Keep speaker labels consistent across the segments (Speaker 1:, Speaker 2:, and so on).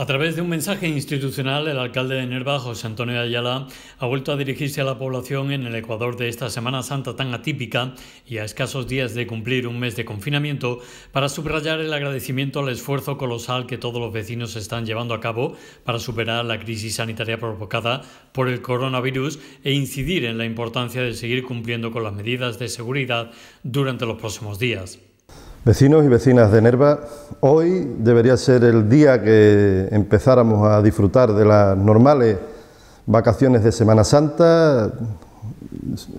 Speaker 1: A través de un mensaje institucional, el alcalde de Nerva, José Antonio Ayala, ha vuelto a dirigirse a la población en el Ecuador de esta Semana Santa tan atípica y a escasos días de cumplir un mes de confinamiento para subrayar el agradecimiento al esfuerzo colosal que todos los vecinos están llevando a cabo para superar la crisis sanitaria provocada por el coronavirus e incidir en la importancia de seguir cumpliendo con las medidas de seguridad durante los próximos días.
Speaker 2: Vecinos y vecinas de Nerva, hoy debería ser el día que empezáramos a disfrutar de las normales vacaciones de Semana Santa,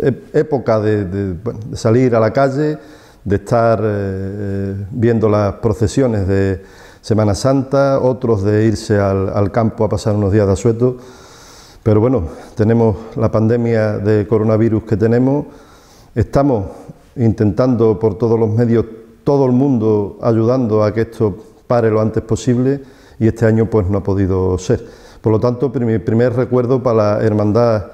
Speaker 2: e-, época de, salir a la calle, de estar eh, eh, viendo las procesiones de Semana Santa, otros de irse al, al campo a pasar unos días de asueto. Pero bueno, tenemos la pandemia de coronavirus que tenemos, estamos intentando por todos los medios todo el mundo ayudando a que esto pare lo antes posible y este año pues no ha podido ser. Por lo tanto, mi primer recuerdo para la hermandad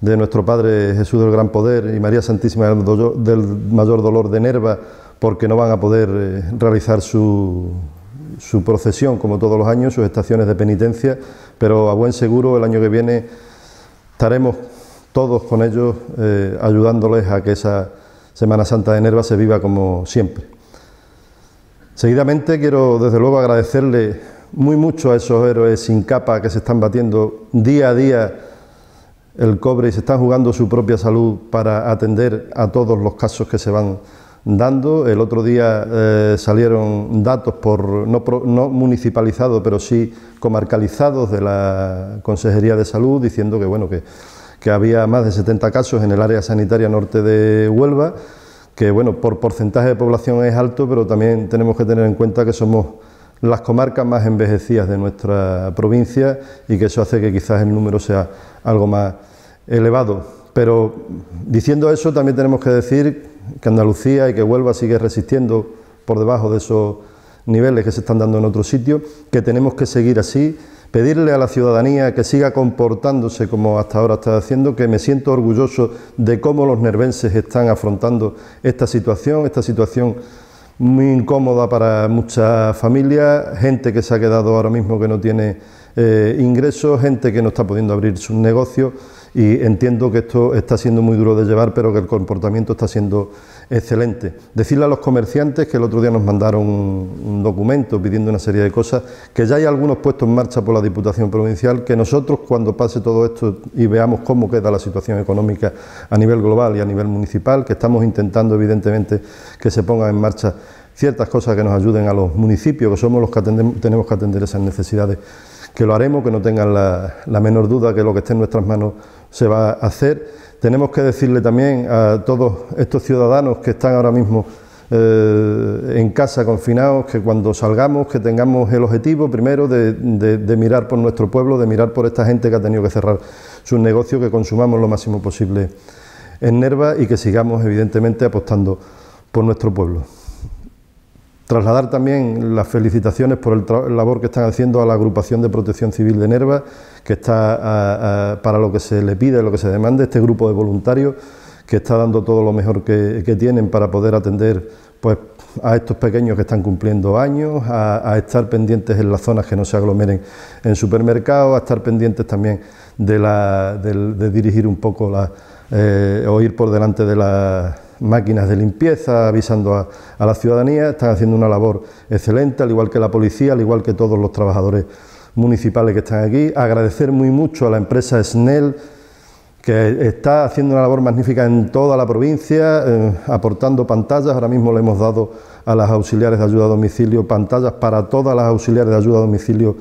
Speaker 2: de nuestro Padre Jesús del Gran Poder y María Santísima del Mayor Dolor de Nerva, porque no van a poder eh, realizar su, procesión como todos los años, sus estaciones de penitencia, pero a buen seguro el año que viene estaremos todos con ellos eh, ayudándoles a que esa Semana Santa de Nerva se viva como siempre. Seguidamente quiero desde luego agradecerle muy mucho a esos héroes sin capa que se están batiendo día a día el cobre y se están jugando su propia salud para atender a todos los casos que se van dando. El otro día eh, salieron datos por no, municipalizados, pero sí comarcalizados de la Consejería de Salud diciendo que bueno que, que había más de 70 casos en el área sanitaria norte de Huelva que bueno, por porcentaje de población es alto, pero también tenemos que tener en cuenta que somos las comarcas más envejecidas de nuestra provincia y que eso hace que quizás el número sea algo más elevado. Pero diciendo eso también tenemos que decir que Andalucía y que Huelva sigue resistiendo por debajo de esos niveles que se están dando en otros sitios, que tenemos que seguir así pedirle a la ciudadanía que siga comportándose como hasta ahora está haciendo, que me siento orgulloso de cómo los nervenses están afrontando esta situación, esta situación muy incómoda para muchas familias, gente que se ha quedado ahora mismo que no tiene eh, ingresos, gente que no está pudiendo abrir sus negocios y entiendo que esto está siendo muy duro de llevar, pero que el comportamiento está siendo excelente. Decirle a los comerciantes que el otro día nos mandaron un documento pidiendo una serie de cosas, que ya hay algunos puestos en marcha por la Diputación Provincial, que nosotros cuando pase todo esto y veamos cómo queda la situación económica a nivel global y a nivel municipal, que estamos intentando evidentemente que se pongan en marcha ciertas cosas que nos ayuden a los municipios, que somos los que tenemos que atender esas necesidades que lo haremos, que no tengan la, menor duda que lo que esté en nuestras manos se va a hacer. Tenemos que decirle también a todos estos ciudadanos que están ahora mismo eh, en casa confinados, que cuando salgamos, que tengamos el objetivo primero de, mirar por nuestro pueblo, de mirar por esta gente que ha tenido que cerrar sus negocios, que consumamos lo máximo posible en Nerva y que sigamos evidentemente apostando por nuestro pueblo. Trasladar también las felicitaciones por el labor que están haciendo a la agrupación de protección civil de Nerva, que está para lo que se le pide, lo que se demande, este grupo de voluntarios que está dando todo lo mejor que, tienen para poder atender pues, a estos pequeños que están cumpliendo años, a, estar pendientes en las zonas que no se aglomeren en supermercados, a estar pendientes también de, la, de, dirigir un poco la, eh, o ir por delante de la máquinas de limpieza, avisando a, la ciudadanía, están haciendo una labor excelente, al igual que la policía, al igual que todos los trabajadores municipales que están aquí. Agradecer muy mucho a la empresa SNEL, que está haciendo una labor magnífica en toda la provincia, eh, aportando pantallas. Ahora mismo le hemos dado a las auxiliares de ayuda a domicilio pantallas para todas las auxiliares de ayuda a domicilio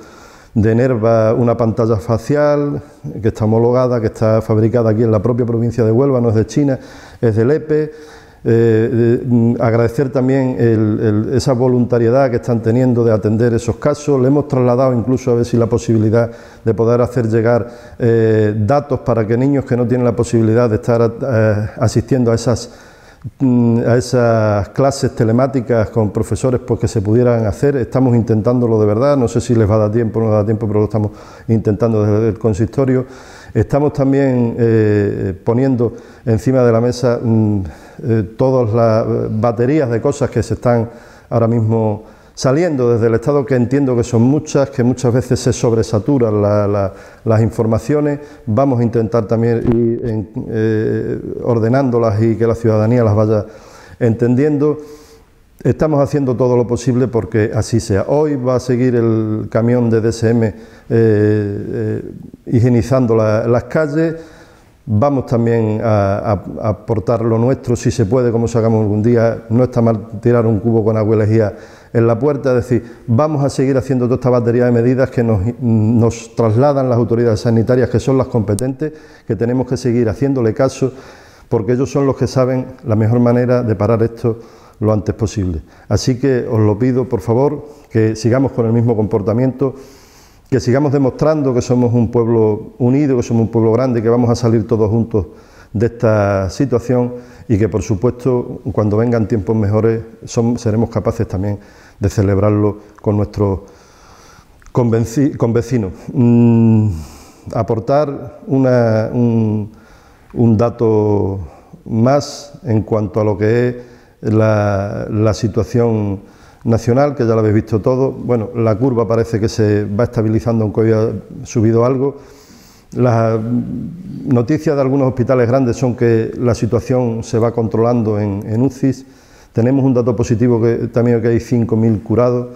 Speaker 2: de Nerva, una pantalla facial que está homologada, que está fabricada aquí en la propia provincia de Huelva, no es de China, es del EPE. Eh, eh, agradecer también esa voluntariedad que están teniendo de atender esos casos. Le hemos trasladado incluso a ver si la posibilidad de poder hacer llegar eh, datos para que niños que no tienen la posibilidad de estar asistiendo a esas mm, a esas clases telemáticas con profesores pues que se pudieran hacer, estamos intentándolo de verdad, no sé si les va a dar tiempo o no da tiempo, pero lo estamos intentando desde el consistorio. Estamos también eh, poniendo encima de la mesa mm, eh, todas las baterías de cosas que se están ahora mismo saliendo desde el Estado, que entiendo que son muchas, que muchas veces se sobresaturan las informaciones. Vamos a intentar también ir eh, ordenándolas y que la ciudadanía las vaya entendiendo. Estamos haciendo todo lo posible porque así sea. Hoy va a seguir el camión de DSM eh, eh, higienizando las calles. Vamos también a, aportar lo nuestro, si se puede, como sacamos algún día. No está mal tirar un cubo con agua y lejía en la puerta. Es decir, vamos a seguir haciendo toda esta batería de medidas que nos trasladan las autoridades sanitarias, que son las competentes, que tenemos que seguir haciéndole caso, porque ellos son los que saben la mejor manera de parar esto lo antes posible. Así que os lo pido, por favor, que sigamos con el mismo comportamiento, que sigamos demostrando que somos un pueblo unido, que somos un pueblo grande, que vamos a salir todos juntos de esta situación y que, por supuesto, cuando vengan tiempos mejores, seremos capaces también de celebrarlo con nuestros convecinos. vecinos... Mm, aportar una, un dato más en cuanto a lo que es la, situación nacional, que ya lo habéis visto todo. Bueno, la curva parece que se va estabilizando, aunque hoy ha subido algo. Las noticias de algunos hospitales grandes son que la situación se va controlando en, en UCIs. Tenemos un dato positivo que también que hay 5.000 curados.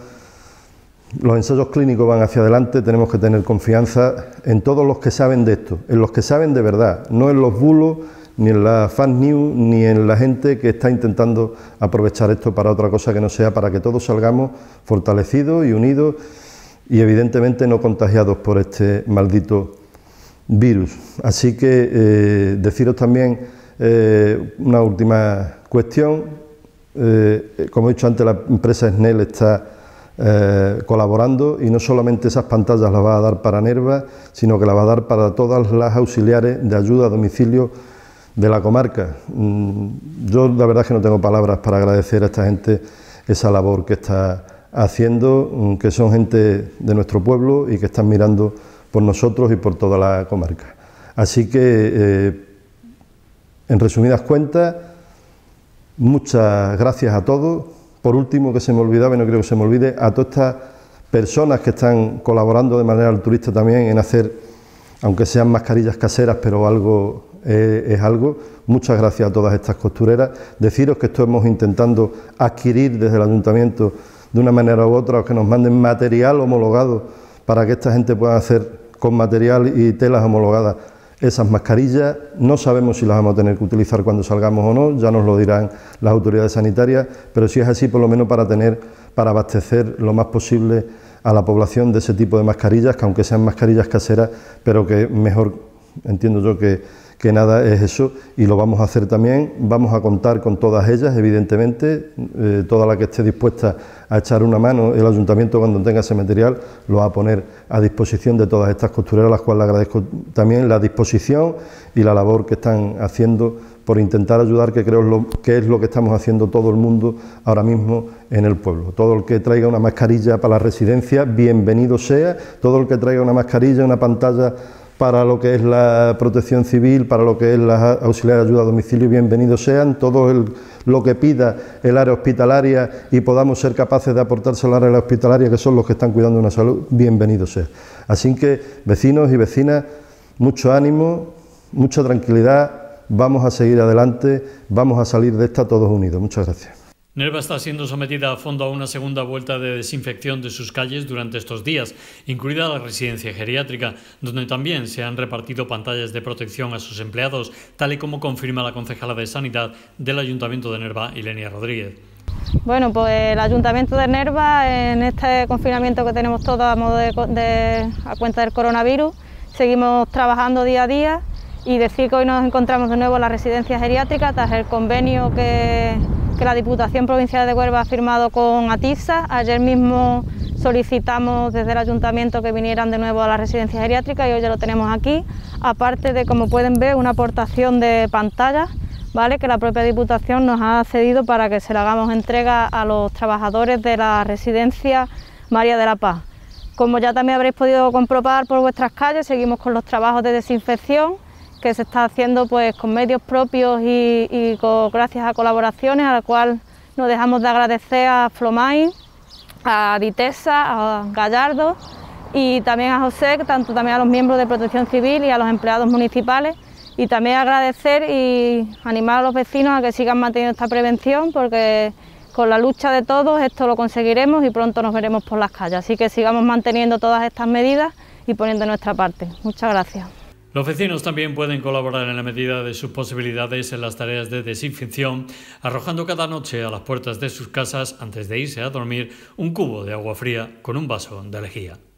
Speaker 2: Los ensayos clínicos van hacia adelante, tenemos que tener confianza en todos los que saben de esto, en los que saben de verdad, no en los bulos ni en la Fan news, ni en la gente que está intentando aprovechar esto para otra cosa que no sea para que todos salgamos fortalecidos y unidos y evidentemente no contagiados por este maldito virus. Así que eh, deciros también eh, una última cuestión. Eh, como he dicho antes, la empresa SNEL está colaborando y no solamente esas pantallas las va a dar para Nerva, sino que las va a dar para todas las auxiliares de ayuda a domicilio de la comarca. Mm, yo la verdad que no tengo palabras para agradecer a esta gente esa labor que está haciendo, mm, que son gente de nuestro pueblo y que están mirando por nosotros y por toda la comarca. Así que, eh, en resumidas cuentas, muchas gracias a todos. Por último, que se me olvidaba y no creo que se me olvide, a todas estas personas que están colaborando de manera altruista también en hacer, aunque sean mascarillas caseras, pero algo es algo. Muchas gracias a todas estas costureras. Deciros que estamos intentando adquirir desde el ayuntamiento de una manera u otra, que nos manden material homologado para que esta gente pueda hacer con material y telas homologadas esas mascarillas. No sabemos si las vamos a tener que utilizar cuando salgamos o no, ya nos lo dirán las autoridades sanitarias, pero si es así, por lo menos para tener, para abastecer lo más posible a la población de ese tipo de mascarillas, que aunque sean mascarillas caseras, pero que mejor, entiendo yo que que nada es eso y lo vamos a hacer también. Vamos a contar con todas ellas, evidentemente, eh, toda la que esté dispuesta a echar una mano, el ayuntamiento cuando tenga ese material lo va a poner a disposición de todas estas costureras, a las cuales le agradezco también la disposición y la labor que están haciendo por intentar ayudar, que creo que es lo que estamos haciendo todo el mundo ahora mismo en el pueblo. Todo el que traiga una mascarilla para la residencia, bienvenido sea, todo el que traiga una mascarilla, una pantalla para lo que es la protección civil, para lo que es la auxiliar de ayuda a domicilio, bienvenidos sean. Todo lo que pida el área hospitalaria y podamos ser capaces de aportarse al área hospitalaria, que son los que están cuidando una salud, bienvenidos sean. Así que, vecinos y vecinas, mucho ánimo, mucha tranquilidad, vamos a seguir adelante, vamos a salir de esta todos unidos. Muchas gracias.
Speaker 1: Nerva está siendo sometida a fondo a una segunda vuelta de desinfección de sus calles durante estos días, incluida la residencia geriátrica, donde también se han repartido pantallas de protección a sus empleados, tal y como confirma la concejala de Sanidad del Ayuntamiento de Nerva, Ilenia Rodríguez.
Speaker 3: Bueno, pues el Ayuntamiento de Nerva, en este confinamiento que tenemos todos a, modo de, a cuenta del coronavirus, seguimos trabajando día a día y decir que hoy nos encontramos de nuevo en la residencia geriátrica tras el convenio que que la Diputación Provincial de Huelva ha firmado con Atisa... Ayer mismo solicitamos desde el ayuntamiento que vinieran de nuevo a la residencia geriátrica y hoy ya lo tenemos aquí, aparte de, como pueden ver, una aportación de pantalla... ¿vale? que la propia Diputación nos ha cedido para que se la hagamos entrega a los trabajadores de la residencia María de la Paz. Como ya también habréis podido comprobar por vuestras calles, seguimos con los trabajos de desinfección que se está haciendo pues con medios propios y, gracias a colaboraciones, a la cual nos dejamos de agradecer a Flomain, a Ditesa, a Gallardo y también a José, tanto también a los miembros de Protección Civil y a los empleados municipales. Y también agradecer y animar a los vecinos a que sigan manteniendo esta prevención porque con la lucha de todos esto lo conseguiremos y pronto nos veremos por las calles. Así que sigamos manteniendo todas estas medidas y poniendo nuestra parte. Muchas gracias.
Speaker 1: Los vecinos también pueden colaborar en la medida de sus posibilidades en las tareas de desinfección, arrojando cada noche a las puertas de sus casas, antes de irse a dormir, un cubo de agua fría con un vaso de alejía.